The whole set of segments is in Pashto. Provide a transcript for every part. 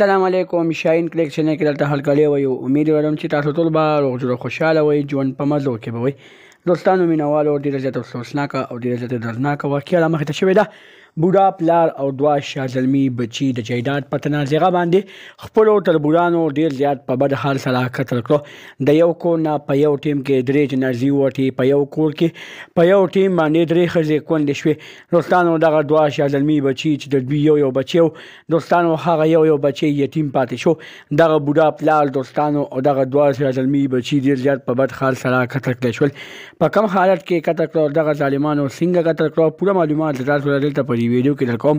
السلام علیکم شاین کلیک چینل کې دلته هل کړی وي امید لرم چې تاسو ټول به روغ جوړ خوشاله وي ژوند په مزو کې به وي دوستانو مینوالو ډېر زیات افسوسناک او ډېر زیات دردناک واقعیا مخې ته شوې ده بوډا پلار او دوا شازلمی بچي د جیدات په تنازغه باندې خپل تربورانو ډیر زیات په بد حال سره قتل کړ د یو کو نه په یو ټیم کې درې جنازي وټي په یو کور کې په یو ټیم باندې درې خزې کونډې شوې دوستانو دغه دوا شازلمی بچي چې د دوی یو یو بچو دوستانو هغه یو یو بچي یتیم پاتې شو دغه بوډا پلار دوستانو او دغه دوا شازلمی بچي ډیر زیات په بد حال سره قتل کړ شو په کم حالت کې قتل کړ دغه ظالمانو څنګه قتل کړ پوره معلومات تاسو دلته په په دې ویډیو کې درکوم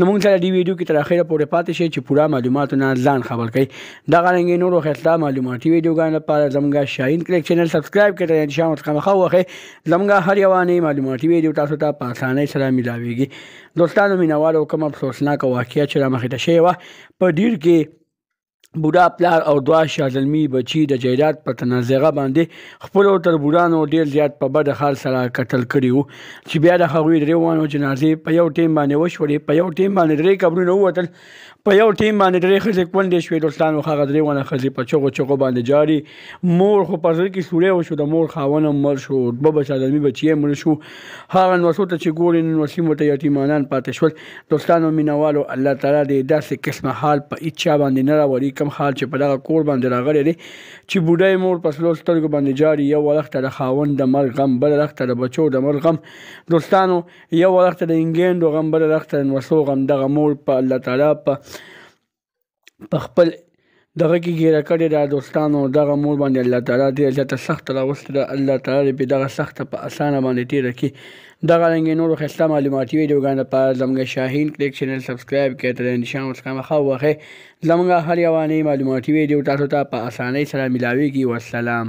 نو موږ سره دې ویډیو کې تر اخره پورې پاتې شئ چې پوره معلومات نه ځان خبر کړئ دا غلنګ نور خسته معلوماتي ویډیوګان لپاره زموږ شاهین کلیک چینل سبسکرایب کړئ ان شاء الله خامخا وخه زموږ هر یوانې معلوماتي ویډیو تاسو ته په اسانۍ سره ملاويږي دوستانو مینوالو کوم افسوسناک واقعیا چې را مخې ته شوی و په ډیر کې بوډا پلار او دوه شادلمی بچی د جیرات په تنازعه باندې خپل تر بوډانو ډیر زیات په بد حال سره قتل کړی وو چې بیا د هغوی دروانو جنازې په یو ټیم باندې وشوړې په یو ټیم باندې درې قبرونه ووتل په یو ټیم باندې درې ښځې کونډې شوې دوستانو هغه درې ونه ښځې په چغو چغو باندې جاري مور خو په زړه کې سوړی وشو د مور خاوند هم مړ شو دوه بچه زلمي بچي یې مړ شو هغه نوسو ته چې ګورې نو سیمو ته یتیمانان پاتې شول دوستانو مینوالو الله تعالی دې داسې قسمه حال په هیچا باندې نه راوړي کوم حال چې په دغه کور باندې راغلی دی چې بوډۍ مور په سلو سترګو باندې جاري یو وخت د خاوند د مرګ غم بل وخت د بچو د مرګ غم دوستانو یو وخت د انګلند غم بل وخت د نوسو غم دغه مور په الله تعالی په په خپل دغه کې ګیره کړې ده دوستانو دغه مور باندې الله تعالی ډېره زیاته سخته راوستې ده الله تعالی دې دغه سخته په اسانه باندې تېره کړي دغه رنګې نورو ښایسته معلوماتي ویډیوګانو لپاره زموږ شاهین کلیک چینل سبسکرایب کړئ تر نشان اوس خامخا ووهئ زموږ هر یوه نوې معلوماتي ویډیو تاسو ته په اسانۍ سره میلاویږي وسلام